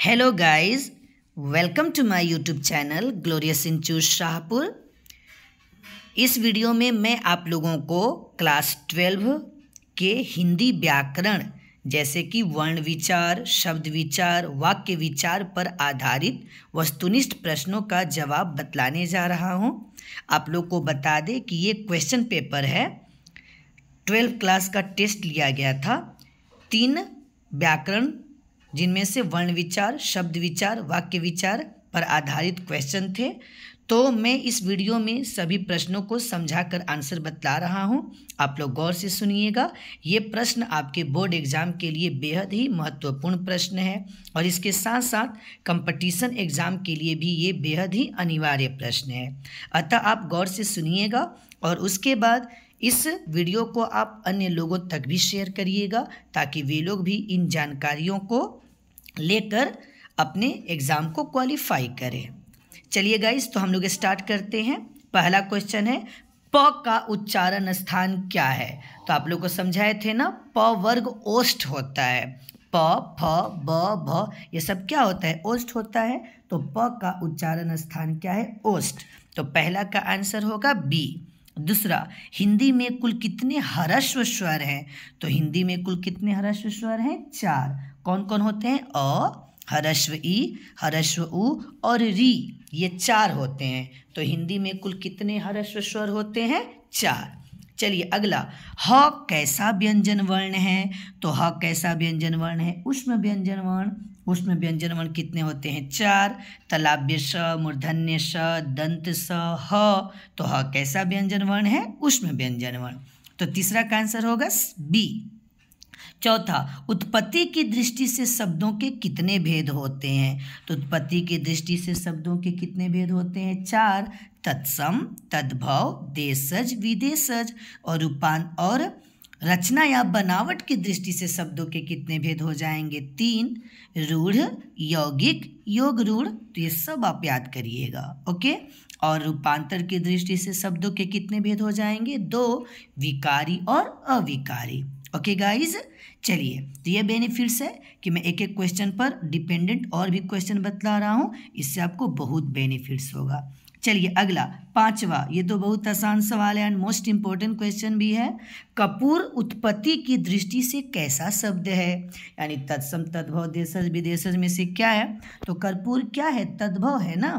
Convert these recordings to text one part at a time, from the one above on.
hello guys welcome to my YouTube channel glorious choose Shahpur इस video में मैं आप लोगों को क्लास ट्वेल्व के हिंदी व्याकरण जैसे कि वर्ण विचार शब्द विचार वाक्य विचार पर आधारित वस्तुनिष्ठ प्रश्नों का जवाब बतलाने जा रहा हूँ आप लोग को बता दें कि ये क्वेश्चन पेपर है ट्वेल्व क्लास का टेस्ट लिया गया था तीन व्याकरण जिनमें से वर्ण विचार शब्द विचार वाक्य विचार पर आधारित क्वेश्चन थे तो मैं इस वीडियो में सभी प्रश्नों को समझाकर आंसर बतला रहा हूं आप लोग गौर से सुनिएगा ये प्रश्न आपके बोर्ड एग्ज़ाम के लिए बेहद ही महत्वपूर्ण प्रश्न है और इसके साथ साथ कंपटीशन एग्ज़ाम के लिए भी ये बेहद ही अनिवार्य प्रश्न है अतः आप गौर से सुनिएगा और उसके बाद इस वीडियो को आप अन्य लोगों तक भी शेयर करिएगा ताकि वे लोग भी इन जानकारियों को लेकर अपने एग्ज़ाम को क्वालिफाई करें चलिए गाइस तो हम लोग स्टार्ट करते हैं पहला क्वेश्चन है प का उच्चारण स्थान क्या है तो आप लोग को समझाए थे ना प वर्ग ओष्ट होता है प फ ब भ ये सब क्या होता है ओष्ट होता है तो प का उच्चारण स्थान क्या है ओष्ट तो पहला का आंसर होगा बी दूसरा हिंदी में कुल कितने हरस्व स्वर हैं तो हिंदी में कुल कितने हरस्व स्वर हैं चार कौन कौन होते हैं अ हरस्व ई हरस्व उ और री ये चार होते हैं तो हिंदी में कुल कितने हरस्व स्वर होते हैं चार चलिए अगला ह कैसा व्यंजन वर्ण है तो ह कैसा व्यंजन वर्ण है उष्म व्यंजन वर्ण उष्ण व्यंजन वर्ण कितने होते हैं चार तलाब्य स मूर्धन्य स दंत स ह तो ह कैसा व्यंजन वर्ण है उष्ण व्यंजन वर्ण तो तीसरा का आंसर होगा बी चौथा उत्पत्ति की दृष्टि से शब्दों के कितने भेद होते हैं तो उत्पत्ति की दृष्टि से शब्दों के कितने भेद होते हैं चार तत्सम तद्भव देशज विदेशज और उपान और रचना या बनावट की दृष्टि से शब्दों के कितने भेद हो जाएंगे तीन रूढ़ यौगिक योग रूढ़ तो ये सब आप याद करिएगा ओके और रूपांतर की दृष्टि से शब्दों के कितने भेद हो जाएंगे दो विकारी और अविकारी ओके गाइज चलिए तो ये बेनिफिट्स है कि मैं एक एक क्वेश्चन पर डिपेंडेंट और भी क्वेश्चन बतला रहा हूँ इससे आपको बहुत बेनिफिट्स होगा चलिए अगला पांचवा ये तो बहुत आसान सवाल है एंड मोस्ट इम्पॉर्टेंट क्वेश्चन भी है कपूर उत्पत्ति की दृष्टि से कैसा शब्द है यानी तत्सम तद्भव देशज विदेश में से क्या है तो कर्पूर क्या है तद्भव है ना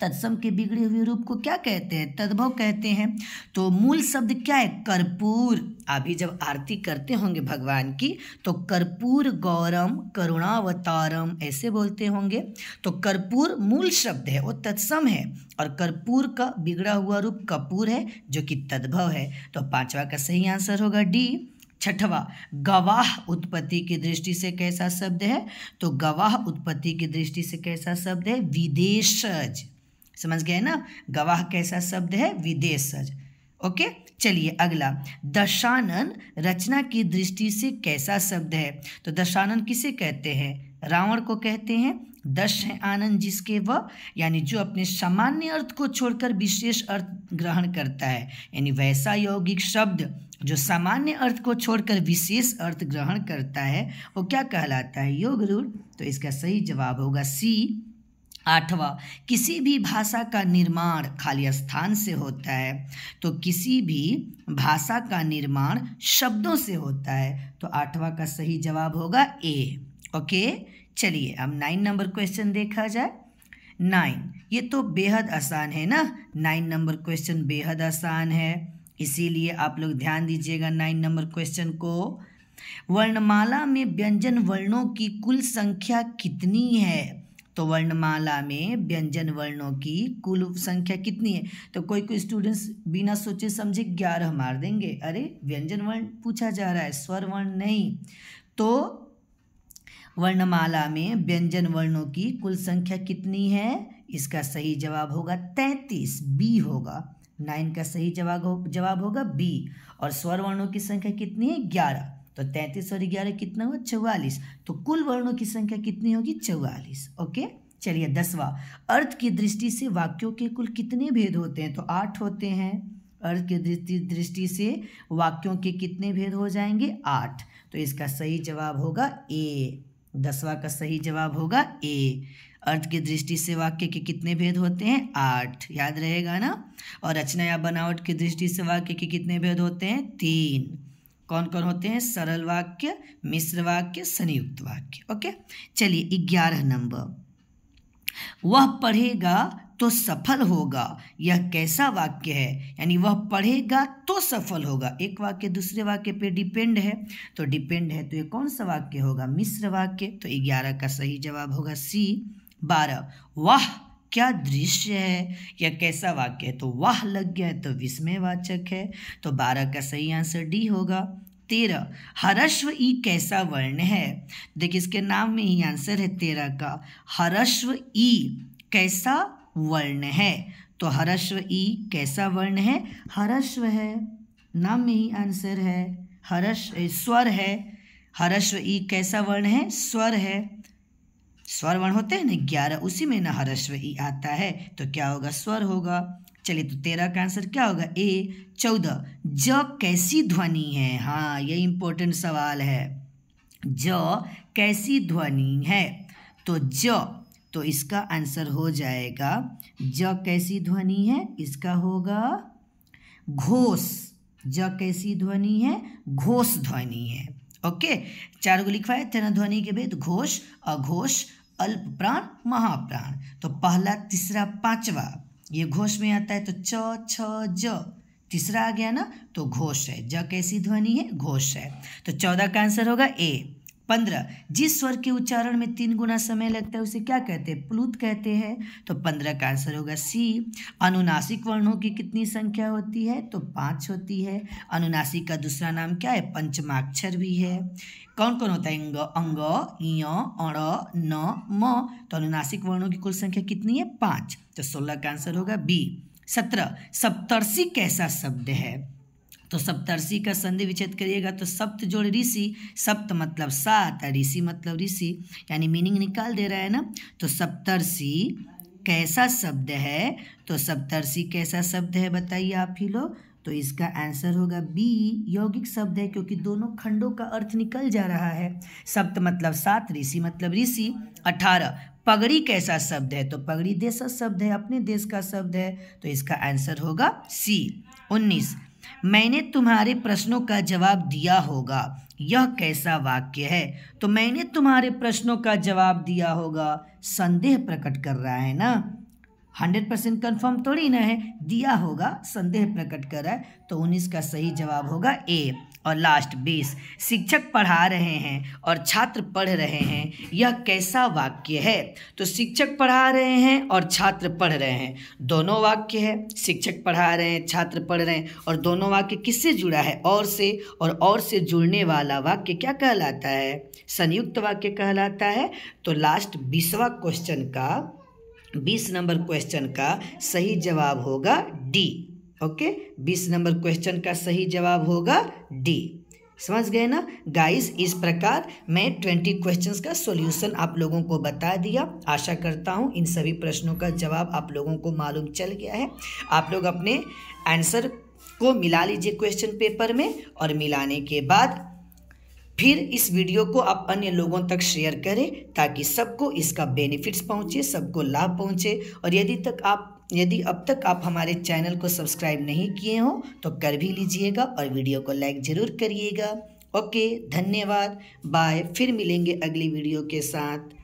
तत्सम के बिगड़े हुए रूप को क्या कहते हैं तद्भव कहते हैं तो मूल शब्द क्या है कर्पूर अभी जब आरती करते होंगे भगवान की तो कर्पूर गौरम करुणावतारम ऐसे बोलते होंगे तो कर्पूर मूल शब्द है वो तत्सम है और कर्पूर का बिगड़ा हुआ रूप कपूर है जो कि तद्भव है तो पांचवा का सही आंसर होगा डी छठवा गवाह उत्पत्ति की दृष्टि से कैसा शब्द है तो गवाह उत्पत्ति की दृष्टि से कैसा शब्द है विदेशज समझ गए ना गवाह कैसा शब्द है विदेश ओके चलिए अगला दशानन रचना की दृष्टि से कैसा शब्द है तो दशानन किसे कहते हैं रावण को कहते हैं दश है आनंद जिसके वह यानी जो अपने सामान्य अर्थ को छोड़कर विशेष अर्थ ग्रहण करता है यानी वैसा यौगिक शब्द जो सामान्य अर्थ को छोड़कर विशेष अर्थ ग्रहण करता है वो क्या कहलाता है योग रूढ़ तो इसका सही जवाब होगा सी आठवा किसी भी भाषा का निर्माण खाली स्थान से होता है तो किसी भी भाषा का निर्माण शब्दों से होता है तो आठवा का सही जवाब होगा ए ओके चलिए अब नाइन नंबर क्वेश्चन देखा जाए नाइन ये तो बेहद आसान है ना नाइन नंबर क्वेश्चन बेहद आसान है इसीलिए आप लोग ध्यान दीजिएगा नाइन नंबर क्वेश्चन को वर्णमाला में व्यंजन वर्णों की कुल संख्या कितनी है तो वर्णमाला में व्यंजन वर्णों की कुल संख्या कितनी है तो कोई कोई स्टूडेंट्स बिना सोचे समझे ग्यारह मार देंगे अरे व्यंजन वर्ण पूछा जा रहा है स्वर वर्ण नहीं तो वर्णमाला में व्यंजन वर्णों की कुल संख्या कितनी है इसका सही जवाब होगा तैंतीस बी होगा नाइन का सही जवाब हो, जवाब होगा बी और स्वर वर्णों की संख्या कितनी है ग्यारह तो तैंतीस और ग्यारह कितना हुआ चौवालीस तो कुल वर्णों की संख्या कितनी होगी चौवालीस ओके चलिए दसवा अर्थ की दृष्टि से वाक्यों के कुल कितने भेद होते हैं तो आठ होते हैं अर्थ की दृष्टि दृष्टि से वाक्यों के कितने भेद हो जाएंगे आठ तो इसका सही जवाब होगा ए दसवा का सही जवाब होगा ए अर्थ की दृष्टि से वाक्य के कितने भेद होते हैं आठ याद रहेगा ना और रचना या बनावट की दृष्टि से वाक्य के कितने भेद होते हैं तीन कौन कौन होते हैं सरल वाक्य मिश्र वाक्य संयुक्त वाक्य ओके चलिए ग्यारह नंबर वह पढ़ेगा तो सफल होगा यह कैसा वाक्य है यानी वह पढ़ेगा तो सफल होगा एक वाक्य दूसरे वाक्य पे डिपेंड है तो डिपेंड है तो ये कौन सा वाक्य होगा मिश्र वाक्य तो ग्यारह का सही जवाब होगा सी बारह वह क्या दृश्य है या कैसा वाक्य है तो वाह लग गया है तो विस्मयवाचक है तो बारह का सही आंसर डी होगा तेरह हरस्व ई कैसा वर्ण है देखिए इसके नाम में ही आंसर है तेरह का हरस्व ई कैसा वर्ण है तो हरस्व ई कैसा वर्ण है हरस्व है नाम में ही आंसर है हरस स्वर है हरस्व ई कैसा वर्ण है स्वर है स्वर वर्ण होते हैं ना ग्यारह उसी में ना हरस्व ई आता है तो क्या होगा स्वर होगा चलिए तो तेरह का आंसर क्या होगा ए चौदह ज कैसी ध्वनि है हाँ ये इंपॉर्टेंट सवाल है ज कैसी ध्वनि है तो ज तो इसका आंसर हो जाएगा ज कैसी ध्वनि है इसका होगा घोष ज कैसी ध्वनि है घोष ध्वनि है ओके चार को लिखवाए तेना ध्वनि के भेद घोष अघोष अल्प प्राण महाप्राण तो पहला तीसरा पांचवा ये घोष में आता है तो च छ ज तीसरा आ गया ना तो घोष है ज कैसी ध्वनि है घोष है तो चौदह का आंसर होगा ए पंद्रह जिस स्वर के उच्चारण में तीन गुना समय लगता है उसे क्या कहते हैं प्लुत कहते हैं तो पंद्रह का आंसर होगा सी अनुनासिक वर्णों की कितनी संख्या होती है तो पाँच होती है अनुनासिक का दूसरा नाम क्या है पंचमाक्षर भी है कौन कौन होता है अंग अंग य अण न म तो अनुनासिक वर्णों की कुल संख्या कितनी है पाँच तो सोलह का आंसर होगा बी सत्रह सप्तर्षि कैसा शब्द है तो सप्तर्षि का संधि विच्छेद करिएगा तो सप्त जोड़ ऋषि सप्त मतलब सात ऋषि मतलब ऋषि यानी मीनिंग निकाल दे रहा है ना तो सप्तर्षि कैसा शब्द है तो सप्तर्षि कैसा शब्द है बताइए आप ही लोग तो इसका आंसर होगा बी यौगिक शब्द है क्योंकि दोनों खंडों का अर्थ निकल जा रहा है सप्त मतलब सात ऋषि मतलब ऋषि अठारह पगड़ी कैसा शब्द है तो पगड़ी देश शब्द है अपने देश का शब्द है तो इसका आंसर होगा सी उन्नीस मैंने तुम्हारे प्रश्नों का जवाब दिया होगा यह कैसा वाक्य है तो मैंने तुम्हारे प्रश्नों का जवाब दिया होगा संदेह प्रकट कर रहा है ना हंड्रेड परसेंट कन्फर्म थोड़ी ना है दिया होगा संदेह प्रकट कर रहा है तो उन्नीस का सही जवाब होगा ए और लास्ट बीस शिक्षक पढ़ा रहे हैं और छात्र पढ़ रहे हैं यह कैसा वाक्य है तो शिक्षक पढ़ा रहे हैं और छात्र पढ़ रहे हैं दोनों वाक्य है शिक्षक पढ़ा रहे हैं छात्र पढ़ रहे हैं और दोनों वाक्य किससे जुड़ा है और से और और से जुड़ने वाला वाक्य क्या कहलाता है संयुक्त वाक्य कहलाता है तो लास्ट बीसवा क्वेश्चन का बीस नंबर क्वेश्चन का सही जवाब होगा डी ओके बीस नंबर क्वेश्चन का सही जवाब होगा डी समझ गए ना गाइस इस प्रकार मैं ट्वेंटी क्वेश्चंस का सॉल्यूशन आप लोगों को बता दिया आशा करता हूँ इन सभी प्रश्नों का जवाब आप लोगों को मालूम चल गया है आप लोग अपने आंसर को मिला लीजिए क्वेश्चन पेपर में और मिलाने के बाद फिर इस वीडियो को आप अन्य लोगों तक शेयर करें ताकि सबको इसका बेनिफिट्स पहुंचे सबको लाभ पहुंचे और यदि तक आप यदि अब तक आप हमारे चैनल को सब्सक्राइब नहीं किए हों तो कर भी लीजिएगा और वीडियो को लाइक ज़रूर करिएगा ओके धन्यवाद बाय फिर मिलेंगे अगली वीडियो के साथ